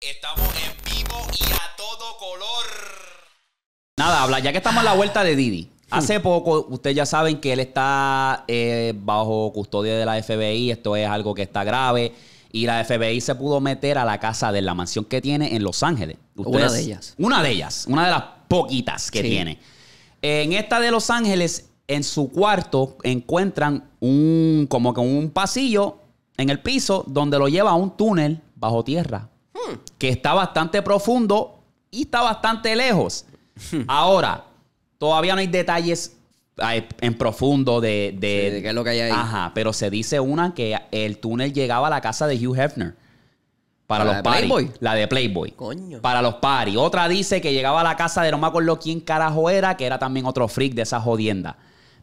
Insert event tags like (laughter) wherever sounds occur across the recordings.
Estamos en vivo y a todo color. Nada, habla, ya que estamos a la vuelta de Didi. Hace hmm. poco, ustedes ya saben que él está eh, bajo custodia de la FBI. Esto es algo que está grave. Y la FBI se pudo meter a la casa de la mansión que tiene en Los Ángeles. una de ellas. Una de ellas. Una de las poquitas que tiene. En esta de Los Ángeles, en su cuarto, encuentran un como que un pasillo en el piso donde lo lleva a un túnel bajo tierra que está bastante profundo y está bastante lejos. (laughs) Ahora, todavía no hay detalles en profundo de, de, qué es lo que hay ahí. Ajá, pero se dice una que el túnel llegaba a la casa de Hugh Hefner. Para, los Playboy. La de Playboy. Coño. Para los paris. Otra dice que llegaba a la casa de no me acuerdo quién carajo era, que era también otro freak de esa jodienda.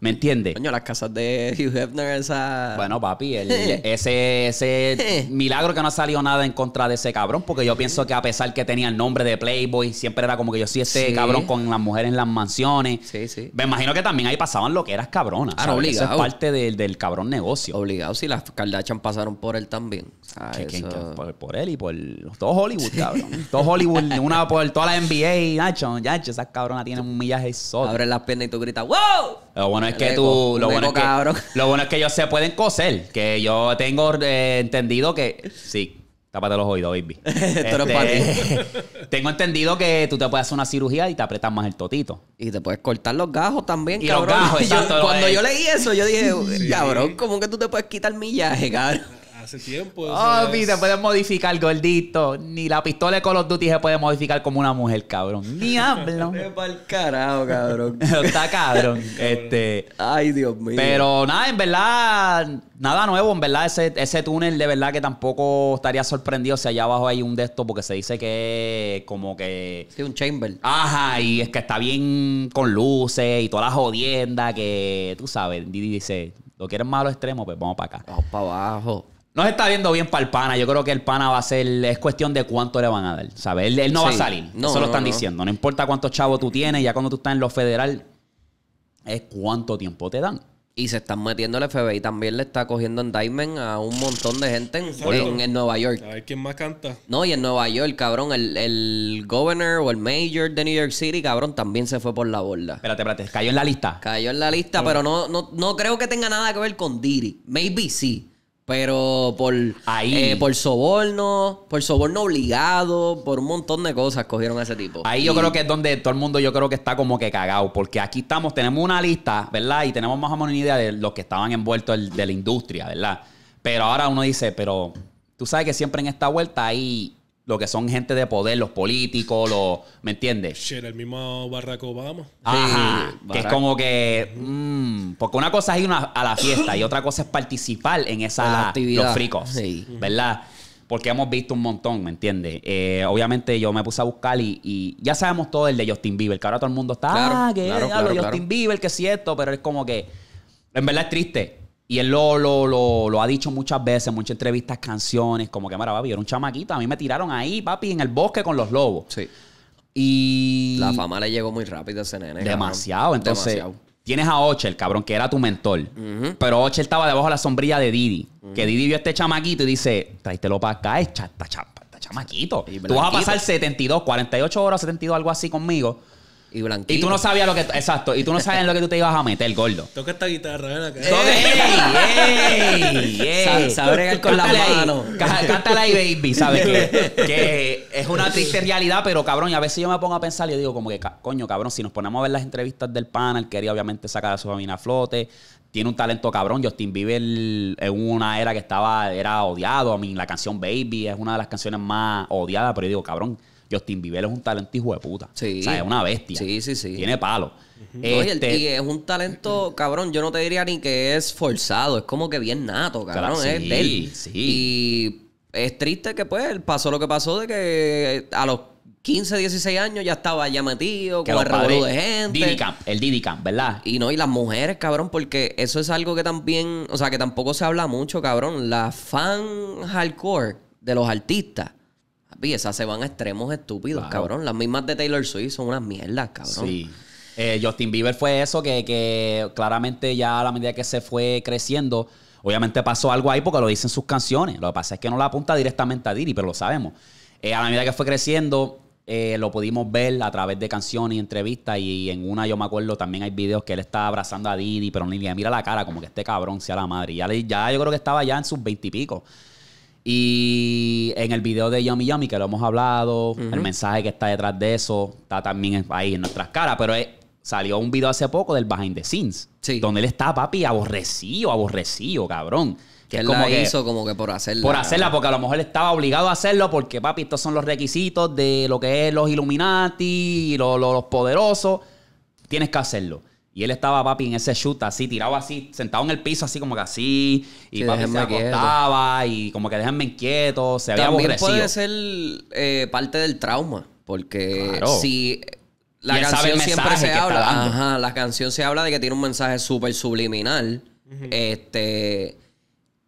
¿Me entiendes? Coño, las casas de Hugh Hefner, esa. Bueno, papi, (laughs) ese, ese (laughs) milagro que no ha salido nada en contra de ese cabrón, porque yo pienso que a pesar que tenía el nombre de Playboy, siempre era como que yo sí Ese cabrón con las mujeres en las mansiones. Sí, sí. Me imagino que también ahí pasaban lo que eras cabrona. Claro, obligado. es parte del, cabrón negocio. Obligado, si las Kardashian pasaron por él también. Por, él y por todo Hollywood, cabrón. todo (laughs) Hollywood, una por toda la NBA, Nacho, ya, esas cabronas tienen un millaje solo. Abre las piernas y tú gritas, ¡Wow! que tú. Lo bueno, es que, (laughs) lo bueno es que ellos se pueden coser. Que yo tengo eh, entendido que. Sí, tápate los oídos, baby. (laughs) Este, (laughs) tengo entendido que tú te puedes hacer una cirugía y te apretas más el totito. Y te puedes cortar los gajos también, cuando yo leí eso, yo dije, cabrón, ¿cómo que tú te puedes quitar millaje, cabrón? hace tiempo. Oh, mira, se puede modificar, gordito. Ni la pistola de Call of Duty se puede modificar como una mujer, cabrón. Ni (laughs) hablo. el carajo, cabrón. (laughs) Está (laughs) cabrón. este. Ay, Dios mío. Pero nada, en verdad, nada nuevo. En verdad, ese, ese túnel, de verdad que tampoco estaría sorprendido si allá abajo hay un de porque se dice que como que. Sí, un chamber. Ajá, y es que está bien con luces y toda la jodienda que tú sabes. Dice, lo quieren más a los pues vamos para acá. Vamos para abajo. No se está viendo bien para el pana. Yo creo que el pana va a ser. Es cuestión de cuánto le van a dar. ¿Sabes? Él, no va a salir. Eso lo están diciendo. No importa cuántos chavos tú tienes, ya cuando tú estás en lo federal, es cuánto tiempo te dan. Y se están metiendo el FBI. También le está cogiendo en Diamond a un montón de gente en, Nueva York. A ver quién más canta. No, y en Nueva York, cabrón. El, el governor o el mayor de New York City, cabrón, también se fue por la borda. Espérate, espérate. Cayó en la lista. Cayó en la lista, pero no, no, no creo que tenga nada que ver con Diri. Maybe sí. Pero por, ahí. Eh, por soborno, por soborno obligado, por un montón de cosas cogieron a ese tipo. Ahí yo creo que es donde todo el mundo yo creo que está como que cagado, porque aquí estamos, tenemos una lista, ¿verdad? Y tenemos más o menos una idea de los que estaban envueltos de la industria, ¿verdad? Pero ahora uno dice, pero tú sabes que siempre en esta vuelta hay lo que son gente de poder, los políticos, los, ¿me entiendes? Shit, el mismo Barack Obama. Ajá, que es como que, mm, porque una cosa es ir a la fiesta y otra cosa es participar en esa, actividad. los fricos, sí. ¿verdad? Porque hemos visto un montón, ¿me entiendes? Eh, obviamente yo me puse a buscar y, ya sabemos todo el de Justin Bieber, que ahora todo el mundo está, ah, que claro, Justin Bieber, que es cierto, pero es como que, en verdad es triste, y él lo, lo, ha dicho muchas veces, muchas entrevistas, canciones, como que, mira, era un chamaquito. A mí me tiraron ahí, papi, en el bosque con los lobos. Sí. Y. La fama le llegó muy rápido a ese nene. Demasiado. Entonces, tienes a el cabrón, que era tu mentor. Pero Ochel estaba debajo de la sombrilla de Didi. Que Didi vio a este chamaquito y dice: tráetelo para acá, es chamaquito. Tú vas a pasar 72, 48 horas, 72, algo así conmigo. Y tú no sabías lo que. Exacto. Y tú no sabías en lo que tú te ibas a meter, gordo. Toca esta guitarra, ven acá. Eh. ¡Ey! ¡Ey! ¡Ey! con la mano. Cántala ahí, baby. ¿Sabes qué? (laughs) Que es una triste realidad, pero cabrón. Y a veces yo me pongo a pensar y digo, como que, coño, cabrón, si nos ponemos a ver las entrevistas del panel, quería obviamente sacar a su familia a flote. Tiene un talento cabrón. Justin Bieber en una era que estaba, era odiado. A mí, la canción Baby es una de las canciones más odiadas, pero yo digo, cabrón Justin Bieber es un talento de puta. O sea, es una bestia. Sí, sí, sí. Tiene palo. este... y, es un talento, cabrón, yo no te diría ni que es forzado, es como que bien nato, cabrón, es de él. Y es triste que pues pasó lo que pasó de que a los 15, 16 años ya estaba ya metido, como el de gente. Didi Camp, el Didi Camp, ¿verdad? Y no, y las mujeres, cabrón, porque eso es algo que también, o sea, que tampoco se habla mucho, cabrón. La fan hardcore de los artistas esas se van extremos estúpidos, cabrón. Las mismas de Taylor Swift son unas mierdas, cabrón. Sí. Eh, Justin Bieber fue eso, que, claramente ya a la medida que se fue creciendo, obviamente pasó algo ahí porque lo dicen sus canciones. Lo que pasa es que no la apunta directamente a Diri, pero lo sabemos. Eh, a la medida que fue creciendo, eh, lo pudimos ver a través de canciones y entrevistas. Y en una, yo me acuerdo, también hay videos que él está abrazando a Didi, pero ni mira la cara, como que este cabrón sea la madre. Ya, ya yo creo que estaba ya en sus veintipico. y pico. Y en el video de Yummy Yummy, que lo hemos hablado, el mensaje que está detrás de eso está también ahí en nuestras caras. Pero salió un video hace poco del Behind the Scenes, donde él está, papi, aborrecido, aborrecido, cabrón. Que él como hizo como que por hacerla. Por hacerla, porque a lo mejor Él estaba obligado a hacerlo porque, papi, estos son los requisitos de lo que es los Illuminati, los, los poderosos. Tienes que hacerlo. Y él estaba, papi, en ese shoot así, tirado así, sentado en el piso, así como que así. Y papi se acostaba y como que déjenme inquieto. Se había También puede ser eh, parte del trauma. Porque si la canción siempre se habla. Ajá, la canción se habla de que tiene un mensaje súper subliminal. Este.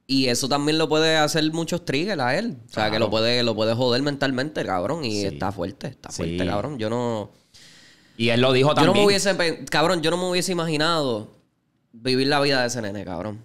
Y eso también lo puede hacer muchos triggers a él. O sea, que lo puede, lo puede joder mentalmente, cabrón. Y está fuerte, está fuerte, cabrón. Yo no. Y él lo dijo también. Yo no me hubiese, cabrón, yo no me hubiese imaginado vivir la vida de ese nene, cabrón.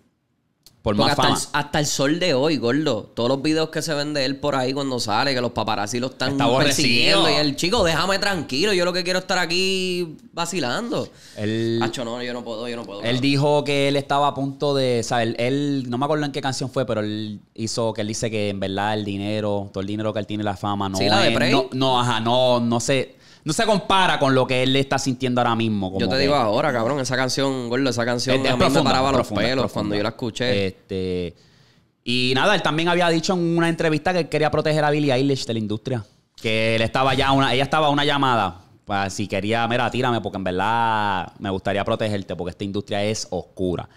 Por más hasta, fama. hasta el sol de hoy, gordo. Todos los videos que se ven de él por ahí cuando sale, que los paparazzi lo están Está Y el chico, déjame tranquilo, yo lo que quiero estar aquí vacilando. el Hacho, no, yo no puedo, yo no puedo. Él dijo que él estaba a punto de. O él, no me acuerdo en qué canción fue, pero él hizo que él dice que en verdad el dinero, todo el dinero que él tiene, la fama, no. Sí, la de no, no, ajá, no, no sé no se compara con lo que él le está sintiendo ahora mismo. Como yo te digo ahora, cabrón, esa canción, gordo, esa canción es, paraba los pelos cuando yo la escuché. Este, y nada, él también había dicho en una entrevista que él quería proteger a Billie Eilish de la industria. Que él estaba ya una, ella estaba a una llamada. si quería, mira, tírame, porque en verdad me gustaría protegerte, porque esta industria es oscura.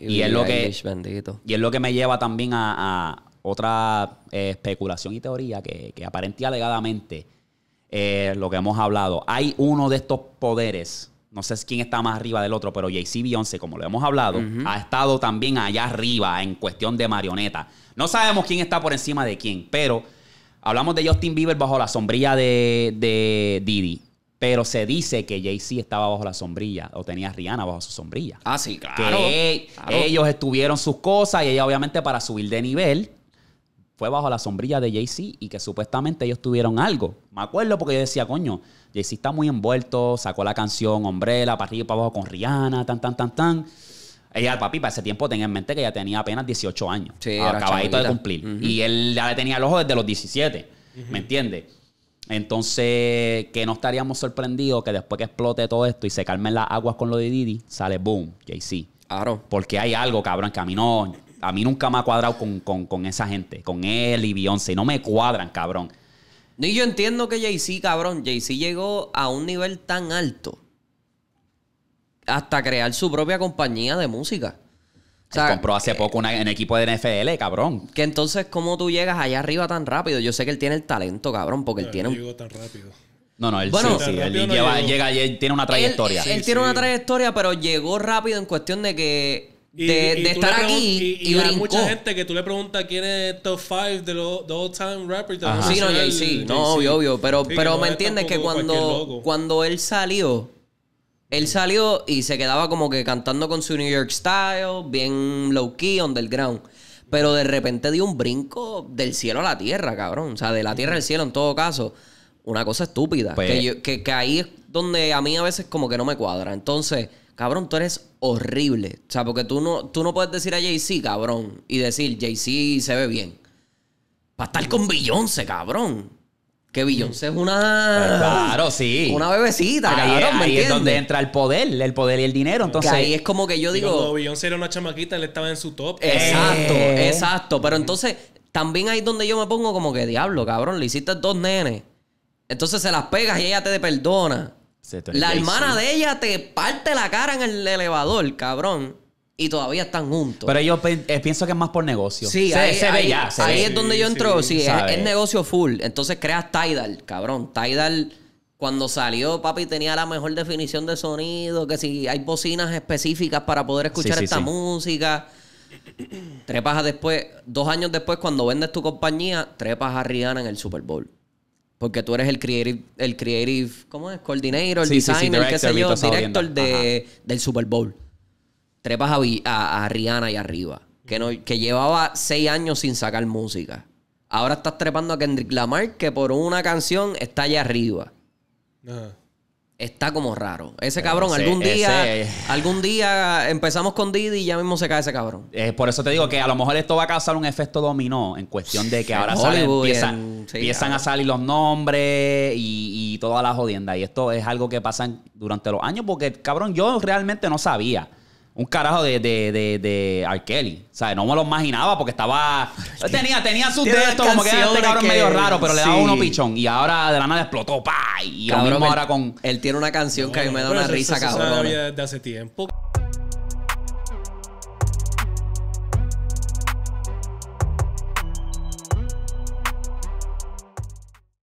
Y, es lo que. bendito. Y es lo que me lleva también a, otra eh, especulación y teoría que, que aparentía alegadamente eh, lo que hemos hablado. Hay uno de estos poderes, no sé quién está más arriba del otro, pero JC Beyoncé, como lo hemos hablado, ha estado también allá arriba en cuestión de marioneta. No sabemos quién está por encima de quién, pero hablamos de Justin Bieber bajo la sombrilla de, de Didi. Pero se dice que Jay-Z estaba bajo la sombrilla o tenía Rihanna bajo su sombrilla. Ah, sí, claro. ellos estuvieron sus cosas y ella, obviamente, para subir de nivel, fue bajo la sombrilla de Jay-Z y que supuestamente ellos tuvieron algo. Me acuerdo porque yo decía, coño, Jay-Z está muy envuelto, sacó la canción hombrela, para arriba y para abajo con Rihanna, tan, tan, tan, tan. Ella, papi, para ese tiempo tenía en mente que ella tenía apenas 18 años. acabadito de cumplir. Y él ya le tenía el ojo desde los 17. ¿Me entiendes? Entonces, que no estaríamos sorprendidos que después que explote todo esto y se calmen las aguas con lo de Didi, sale boom, Jay-Z. Claro. Porque hay algo, cabrón, que a a mí nunca me ha cuadrado con, esa gente, con él y Beyoncé. No me cuadran, cabrón. Y yo entiendo que Jay-Z, cabrón, Jay-Z llegó a un nivel tan alto hasta crear su propia compañía de música. Se compró hace poco un equipo de NFL, cabrón. Que entonces, ¿cómo tú llegas allá arriba tan rápido? Yo sé que él tiene el talento, cabrón, porque él tiene un... No, no, él sí, sí él llega, él tiene una trayectoria. Él, tiene una trayectoria, pero llegó rápido en cuestión de que de, estar aquí y, y, hay mucha gente que tú le preguntas quién es top 5 de los all time rappers. Ah, sí, no, jay sí No, obvio, obvio. Pero, pero me entiendes que cuando, cuando él salió, él salió y se quedaba como que cantando con su New York style, bien low key, underground. Pero de repente dio un brinco del cielo a la tierra, cabrón. O sea, de la tierra al cielo en todo caso. Una cosa estúpida. que, pues que ahí es donde a mí a veces como que no me cuadra. Entonces, cabrón, tú eres horrible. O sea, porque tú no, tú no puedes decir a Jay-Z, cabrón, y decir, Jay-Z se ve bien. Para estar con Beyoncé, cabrón. Que Beyoncé es una. Pues claro, sí. Una bebecita. ahí, es donde entra el poder, el poder y el dinero. Entonces. ahí es como que yo digo. Cuando Beyoncé era una chamaquita, él estaba en su top. Eh. Exacto, exacto. Pero entonces, también ahí es donde yo me pongo como que diablo, cabrón, le hiciste dos nenes. Entonces se las pegas y ella te perdona la hermana de ella te parte la cara en el elevador, cabrón. Y todavía están juntos. Pero yo eh, pienso que es más por negocio. Sí, se, ahí, ve ya. ahí es donde yo entro. Sí, es, negocio full. Entonces creas Tidal, cabrón. Tidal, cuando salió, papi, tenía la mejor definición de sonido. Que si hay bocinas específicas para poder escuchar esta música. Trepas después, dos años después, cuando vendes tu compañía, trepas a Rihanna en el Super Bowl. Porque tú eres el creative, el creative, ¿cómo es? Coordinator, el designer, qué sé yo, director del Super Bowl. Trepas a, Rihanna y arriba. Que, no, que llevaba seis años sin sacar música. Ahora estás trepando a Kendrick Lamar, que por una canción está allá arriba. Ajá está como raro. Ese cabrón, algún día, algún día empezamos con Didi y ya mismo se cae ese cabrón. Eh, por eso te digo que a lo mejor esto va a causar un efecto dominó en cuestión de que ahora empiezan, a salir los nombres y, y toda la jodienda. Y esto es algo que pasa durante los años porque, cabrón, yo realmente no sabía un carajo de, de, de, de R. Kelly. O sea, no me lo imaginaba porque estaba. Tenía, tenía sus dedos como que era ah, este cabrón medio raro, pero le daba uno pichón. Y ahora de la nada explotó, ¡pa! Y cabrón, ahora con. Él tiene una canción que a mí me da una risa, eso cabrón. sabía de hace tiempo.